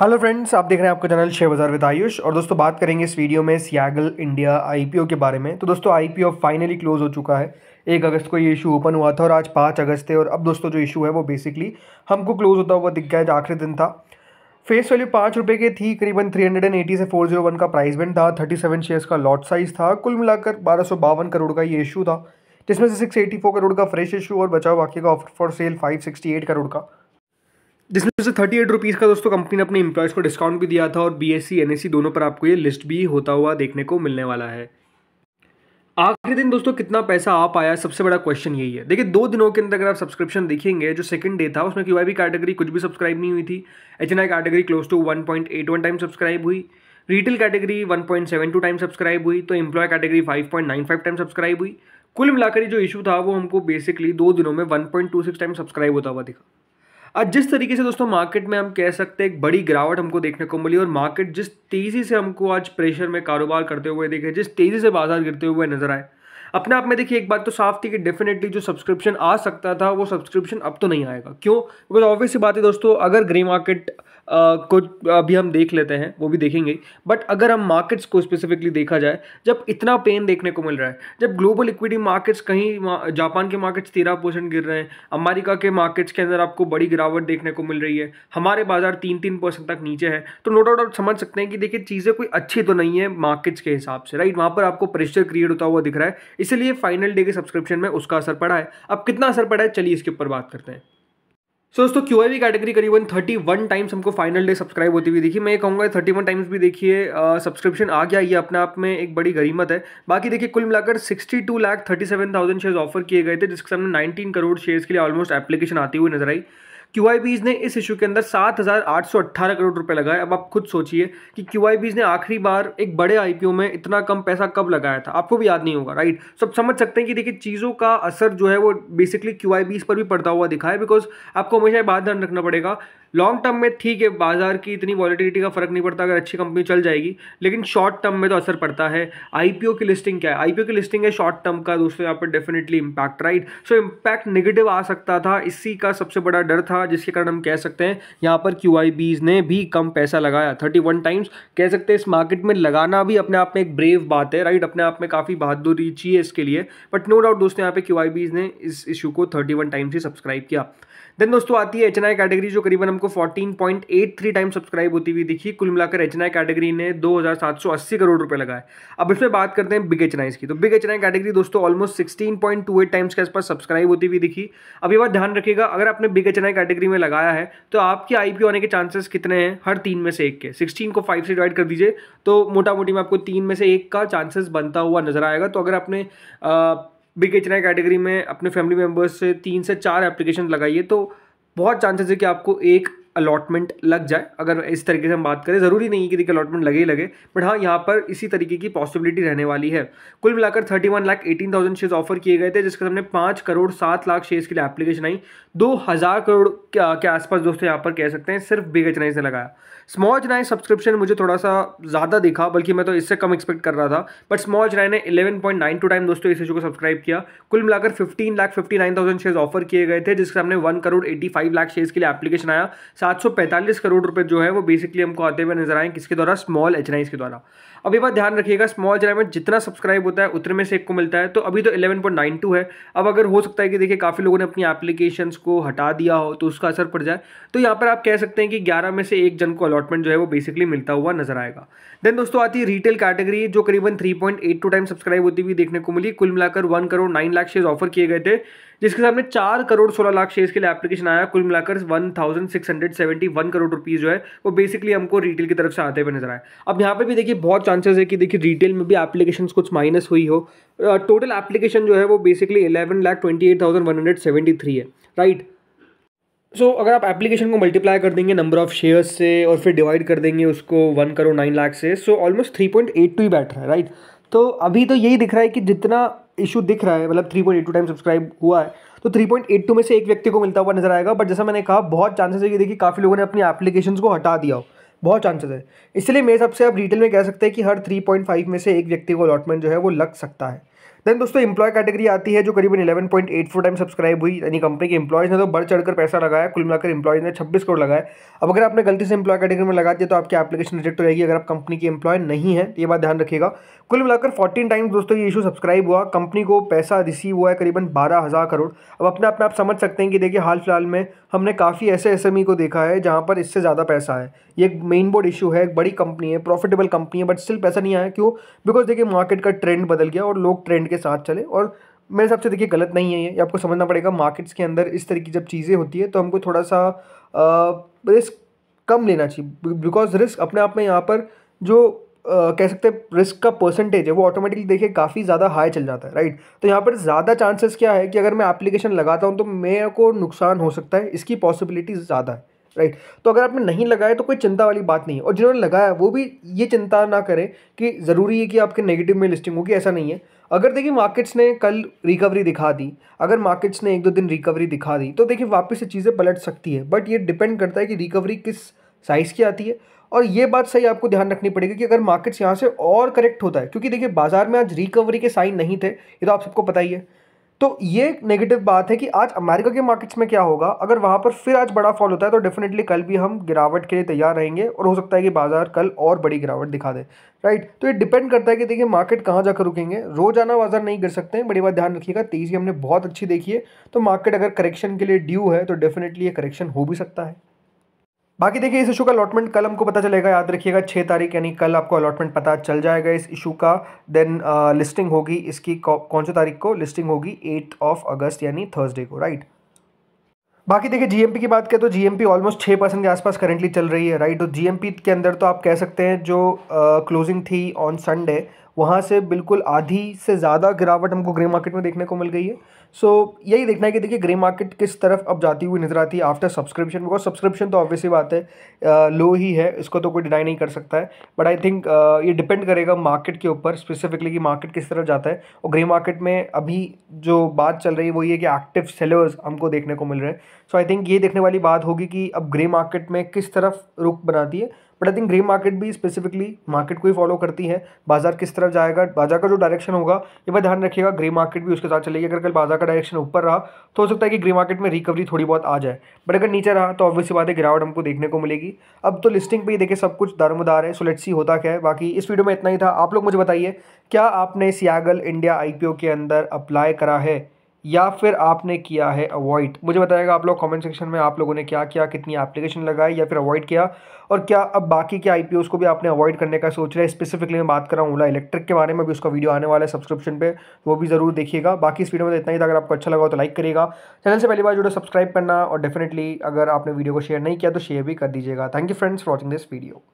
hello friends आप देख रहे हैं आपका चैनल शेयर बाजार विद आयुष और दोस्तों बात करेंगे इस वीडियो में सियागल इंडिया आईपीओ के बारे में तो दोस्तों आईपीओ फाइनली क्लोज हो चुका है एक अगस्त को ये इशू ओपन हुआ था और आज पाँच अगस्त है और अब दोस्तों जो इशू है वो बेसिकली हमको क्लोज होता हुआ दिख गया है आखिरी दिन था फेस वैल्यू पाँच रुपये की थी करीबन थ्री हंड्रेड एंड एटी से फोर जीरो वन का प्राइस बैंड था थर्टी सेवन शेयर्स का लॉट साइज था कुल मिलाकर बारह सौ बावन करोड़ का ये इशू था जिसमें से सिक्स एटी फोर करोड़ का फ्रेश इशू और बचाव बाकी का offer for sale five sixty eight crore का जिसमें से थर्टी एट रुपीज़ का दोस्तों कंपनी ने अपने इम्प्लॉयज को डिस्काउंट भी दिया था और बी एस सी दोनों पर आपको ये लिस्ट भी होता हुआ देखने को मिलने वाला है आखिरी दिन दोस्तों कितना पैसा आ पाया सबसे बड़ा क्वेश्चन यही है देखिए दो दिनों के अंदर अगर आप सब्सक्रिप्शन देखेंगे जो सेकंड डे था उसमें क्यू कैटेगरी कुछ भी सब्सक्राइब नहीं हुई थी H N category close to one point eight one time subscribe हुई retail category one point seven two time subscribe हुई तो employ category five time subscribe हुई कुल मिलाकर जो इशू था वो हमको बेसिकली दो दिनों में सिक्स टाइम सब्सक्राइब होता हुआ दिखा आज जिस तरीके से दोस्तों मार्केट में हम कह सकते हैं एक बड़ी गिरावट हमको देखने को मिली और मार्केट जिस तेज़ी से हमको आज प्रेशर में कारोबार करते हुए देखे जिस तेज़ी से बाजार गिरते हुए नजर आए अपने आप में देखिए एक बात तो साफ थी कि डेफिनेटली जो सब्सक्रिप्शन आ सकता था वो सब्सक्रिप्शन अब तो नहीं आएगा क्यों बिकॉज ऑब्वियसली बात है दोस्तों अगर ग्रे मार्केट को अभी हम देख लेते हैं वो भी देखेंगे बट अगर हम मार्केट्स को स्पेसिफिकली देखा जाए जब इतना पेन देखने को मिल रहा है जब ग्लोबल इक्विटी मार्केट्स कहीं जापान के मार्केट्स तेरह परसेंट गिर रहे हैं अमेरिका के मार्केट्स के अंदर आपको बड़ी गिरावट देखने को मिल रही है हमारे बाजार तीन तीन परसेंट तक नीचे है तो नो डाउट आप समझ सकते हैं कि देखिए चीज़ें कोई अच्छी तो नहीं है मार्केट्स के हिसाब से राइट वहाँ पर आपको प्रेशर क्रिएट होता हुआ दिख रहा है इसलिए फाइनल डे के सब्सक्रिप्शन में उसका असर पड़ा है अब कितना असर पड़ा है चलिए इसके ऊपर बात करते हैं सो दोस्तों क्यू आई कैटेगरी करीबन वन टाइम्स हमको फाइनल डे सब्सक्राइब होती हुई देखी मैं कहूँगा वन टाइम्स भी देखिए सब्सक्रिप्शन आ गया ये अपने आप में एक बड़ी गरीमत है बाकी देखिए कुल मिलाकर sixty two lakh thirty seven thousand share offer किए गए थे जिसके सामने नाइनटीन करोड़ शेयर्स के लिए ऑलमोस्ट एप्लीकेशन आती हुई नजर आई क्यू ने इस इशू के अंदर अट्ठारह करोड़ रुपए लगाए अब आप खुद सोचिए कि क्यू ने आखिरी बार एक बड़े आईपीओ में इतना कम पैसा कब लगाया था आपको भी याद नहीं होगा राइट सब तो समझ सकते हैं कि देखिए चीज़ों का असर जो है वो बेसिकली क्यू पर भी पड़ता हुआ दिखा है बिकॉज आपको हमेशा बात ध्यान रखना पड़ेगा लॉन्ग टर्म में ठीक है बाजार की इतनी वॉलिटिलिटी का फर्क नहीं पड़ता अगर अच्छी कंपनी चल जाएगी लेकिन शॉर्ट टर्म में तो असर पड़ता है आईपीओ की लिस्टिंग क्या है आईपीओ की लिस्टिंग है शॉर्ट टर्म का दोस्तों यहाँ पर definitely impact right so impact negative आ सकता था इसी का सबसे बड़ा डर था जिसके कारण हम कह सकते हैं यहाँ पर क्यू ने भी कम पैसा लगाया थर्टी टाइम्स कह सकते हैं इस मार्केट में लगाना भी अपने आप में एक ब्रेव बात है राइट अपने आप में काफ़ी बहादुरी चाहिए इसके लिए बट नो डाउट दोस्तों यहाँ पे क्यू ने इस इशू को थर्टी टाइम्स ही सब्सक्राइब किया देन दोस्तों आती है एच कैटेगरी जो करीबन हमको 14.83 टाइम सब्सक्राइब होती हुई दिखी कुल मिलाकर एच कैटेगरी ने 2780 करोड़ रुपए लगाए अब इसमें बात करते हैं बिग एच की तो बिग एच कैटेगरी दोस्तों ऑलमोस्ट 16.28 टाइम्स के आसपास सब्सक्राइब होती हुई दिखी अब ये बात ध्यान रखिएगा अगर आपने बिग एच कैटेगरी में लगाया है तो आपके आई होने के चांसेस कितने हैं हर तीन में से एक के सिक्सटीन को फाइव से डिवाइड कर दीजिए तो मोटा मोटी में आपको तीन में से एक का चांसेस बनता हुआ नजर आएगा तो अगर आपने बिग एच कैटेगरी में अपने फैमिली मेम्बर्स से तीन से चार एप्लीकेशन लगाइए तो बहुत चांसेस है कि आपको एक अलॉटमेंट लग जाए अगर इस तरीके से हम बात करें ज़रूरी नहीं कि देखिए अलॉटमेंट लगे ही लगे बट हाँ यहाँ पर इसी तरीके की पॉसिबिलिटी रहने वाली है कुल मिलाकर thirty one lakh eighteen thousand share offer किए गए थे जिसके सामने पाँच करोड़ सात लाख शेयर्स के लिए एप्लीकेशन आई दो हज़ार करोड़ के आसपास दोस्तों यहाँ पर कह सकते हैं सिर्फ बिग एच से लगाया स्मॉल एच सब्सक्रिप्शन मुझे थोड़ा सा ज़्यादा दिखा बल्कि मैं तो इससे कम एक्सपेक्ट कर रहा था बट स्मॉल एच ने eleven point nine two time दोस्तों इस इशू को सब्सक्राइब किया कुल मिलाकर fifteen lakh fifty nine thousand share offer किए गए थे जिसके हमने one crore eighty five lakh share के लिए एप्लीकेशन आया सात सौ पैंतालीस करोड़ रुपये जो है वो बेसिकली हमको आते हुए नजर आए किसके द्वारा स्मॉल एच के द्वारा अब बात ध्यान रखिएगा स्मॉल एच में जितना सब्सक्राइब होता है उतने में से एक को मिलता है तो अभी तो इलेवन पॉइंट नाइन टू है अब अगर हो सकता है कि देखिए काफ़ी लोगों ने अपनी एप्लीकेशन उसको हटा दिया हो तो उसका असर पड़ जाए तो यहाँ पर आप कह सकते हैं कि ग्यारह में से एक जन को अलॉटमेंट जो है वो बेसिकली मिलता हुआ नजर आएगा देन दोस्तों आती है रिटेल कैटेगरी जो करीबन थ्री टाइम सब्सक्राइब होती हुई देखने को मिली कुल मिलाकर one crore nine lakh share offer किए गए थे जिसके सामने चार करोड़ सोलह लाख शेयर्स के लिए एप्लीकेशन आया कुल मिलाकर one thousand six hundred seventy one crore rupees जो है वो बेसिकली हमको रिटेल की तरफ से आते हुए नजर आए अब यहाँ पे भी देखिए बहुत चांसेस है कि देखिए रिटेल में भी एप्लीकेशन कुछ माइनस हुई हो टोटल एप्लीकेशन जो है वो basically eleven lakh twenty eight thousand one hundred seventy three है राइट सो so, अगर आप एप्लीकेशन को मल्टीप्लाई कर देंगे नंबर ऑफ शेयर्स से और फिर डिवाइड कर देंगे उसको वन करोड़ नाइन लाख से so almost three point eight two ही बैठ रहा है राइट तो अभी तो यही दिख रहा है कि जितना इशू दिख रहा है मतलब three point eight two time subscribe हुआ है तो थ्री पॉइंट एट टू में से एक व्यक्ति को मिलता हुआ नजर आएगा बट जैसा मैंने कहा बहुत चांसेस है कि देखिए काफ़ी लोगों ने अपनी एप्लीकेशन को हटा दिया हो बहुत चांसेस है इसलिए मेरे हिसाब से आप रिटेल में कह सकते हैं कि हर थ्री पॉइंट फाइव में से एक व्यक्ति को अलॉटमेंट जो है वो लग सकता है देन दोस्तों इंप्लॉय कैटेगरी आती है जो करीबन eleven point eight four time subscribe हुई यानी कंपनी के इंप्लॉयज ने तो बढ़ चढ़कर पैसा लगाया कुल मिलाकर इंप्लॉयज ने छब्बीस करोड़ लगाया अब अगर आपने गलती से इंप्लॉय कैटेगरी में लगा दिया तो आपकी एप्लीकेशन रिजेक्ट हो जाएगी अगर आप कंपनी की इंप्लॉय नहीं है तो ये बात ध्यान रखिएगा कुल मिलाकर फोर्टीन टाइम्स दोस्तों ये इशू सब्सक्राइब हुआ कंपनी को पैसा रिसीव हुआ है करीबन बारह हज़ार करोड़ अब अपने अपने आप समझ सकते हैं कि देखिए हाल फिलहाल में हमने काफ़ी ऐसे एस e को देखा है जहाँ पर इससे ज़्यादा पैसा है ये एक मेन बोर्ड इशू है एक बड़ी कंपनी है प्रॉफिटेबल कंपनी है बट स्टिल पैसा नहीं आया क्यों बिकॉज देखिए मार्केट का ट्रेंड बदल गया और लोग ट्रेंड के साथ चले और मेरे हिसाब से देखिए गलत नहीं है ये आपको समझना पड़ेगा मार्केट्स के अंदर इस तरह की जब चीज़ें होती है तो हमको थोड़ा सा रिस्क कम लेना चाहिए बिकॉज रिस्क अपने आप में यहाँ पर जो Uh, कह सकते हैं रिस्क का परसेंटेज है वो ऑटोमेटिकली देखिए काफ़ी ज़्यादा हाई चल जाता है राइट तो यहाँ पर ज़्यादा चांसेस क्या है कि अगर मैं एप्लीकेशन लगाता हूँ तो मेरे को नुकसान हो सकता है इसकी पॉसिबिलिटी ज़्यादा है राइट तो अगर आपने नहीं लगाया तो कोई चिंता वाली बात नहीं है और जिन्होंने लगाया वो भी ये चिंता ना करें कि ज़रूरी है कि आपके नेगेटिव में लिस्टिंग होगी ऐसा नहीं है अगर देखिए मार्केट्स ने कल रिकवरी दिखा दी अगर मार्केट्स ने एक दो दिन रिकवरी दिखा दी तो देखिए वापस से चीज़ें पलट सकती है बट ये डिपेंड करता है कि रिकवरी किस साइज़ की आती है और ये बात सही आपको ध्यान रखनी पड़ेगी कि अगर मार्केट्स यहाँ से और करेक्ट होता है क्योंकि देखिए बाजार में आज रिकवरी के साइन नहीं थे ये तो आप सबको पता ही है तो ये एक नेगेटिव बात है कि आज अमेरिका के मार्केट्स में क्या होगा अगर वहाँ पर फिर आज बड़ा फॉल होता है तो डेफिनेटली कल भी हम गिरावट के लिए तैयार रहेंगे और हो सकता है कि बाजार कल और बड़ी गिरावट दिखा दे राइट तो ये डिपेंड करता है कि देखिए मार्केट कहाँ जाकर रुकेंगे रोजाना बाजार नहीं गिर सकते हैं बड़ी बात ध्यान रखिएगा तेजी हमने बहुत अच्छी देखी है तो मार्केट अगर करेक्शन के लिए ड्यू है तो डेफिनेटली ये करेक्शन हो भी सकता है बाकी देखिए इस इशू का अलॉटमेंट कल हमको पता चलेगा याद रखिएगा छः तारीख यानी कल आपको अलॉटमेंट पता चल जाएगा इस इशू का देन लिस्टिंग uh, होगी इसकी कौन सी तारीख को लिस्टिंग होगी एट ऑफ अगस्त यानी थर्सडे को राइट बाकी देखिए जीएमपी की बात करें तो जीएमपी ऑलमोस्ट छः परसेंट के आसपास करेंटली चल रही है राइट तो जीएमपी के अंदर तो आप कह सकते हैं जो क्लोजिंग uh, थी ऑन संडे वहाँ से बिल्कुल आधी से ज़्यादा गिरावट हमको ग्रे मार्केट में देखने को मिल गई है सो so, यही देखना है कि देखिए ग्रे मार्केट किस तरफ अब जाती हुई नज़र आती है आफ्टर सब्सक्रिप्शन बिकॉज सब्सक्रिप्शन तो ऑब्वियसली बात है लो ही है इसको तो कोई डिनाई नहीं कर सकता है बट आई थिंक ये डिपेंड करेगा मार्केट के ऊपर स्पेसिफिकली कि मार्केट किस तरफ जाता है और ग्रे मार्केट में अभी जो बात चल रही है वो ये कि एक्टिव सेलर्स हमको देखने को मिल रहे हैं सो आई थिंक ये देखने वाली बात होगी कि अब ग्रे मार्केट में किस तरफ रुख बनाती है but I think grey market भी स्पेसिफिकली मार्केट को ही फॉलो करती है बाजार किस तरफ जाएगा बाजार का जो डायरेक्शन होगा ये भाई ध्यान रखिएगा ग्रे मार्केट भी उसके साथ चलेगी अगर कल बाजार का डायरेक्शन ऊपर रहा तो हो सकता है कि ग्रे मार्केट में रिकवरी थोड़ी बहुत आ जाए बट अगर नीचे रहा तो ऑब्वियसली बात है गिरावट हमको देखने को मिलेगी अब तो लिस्टिंग पर ही देखे सब कुछ दारमदार है सो सी होता क्या है बाकी इस वीडियो में इतना ही था आप लोग मुझे बताइए क्या आपने सियागल इंडिया आई के अंदर अप्लाई करा है या फिर आपने किया है अवॉइड मुझे बताएगा आप लोग कमेंट सेक्शन में आप लोगों ने क्या किया कितनी एप्लीकेशन लगाई या फिर अवॉइड किया और क्या अब बाकी के आई को भी आपने अवॉइड करने का सोच रहा है स्पेसिफिकली मैं बात कर रहा हूँ ओला इलेक्ट्रिक के बारे में भी उसका वीडियो आने वाला है सब्सक्रिप्शन पे वो भी ज़रूर देखिएगा बाकी इस वीडियो में तो इतना ही था अगर आपको अच्छा लगा हो तो लाइक करिएगा चैनल से पहली बार जुड़े सब्सक्राइब करना और डेफिनेटली अगर आपने वीडियो को शेयर नहीं किया तो शेयर भी कर दीजिएगा thank you friends watching this video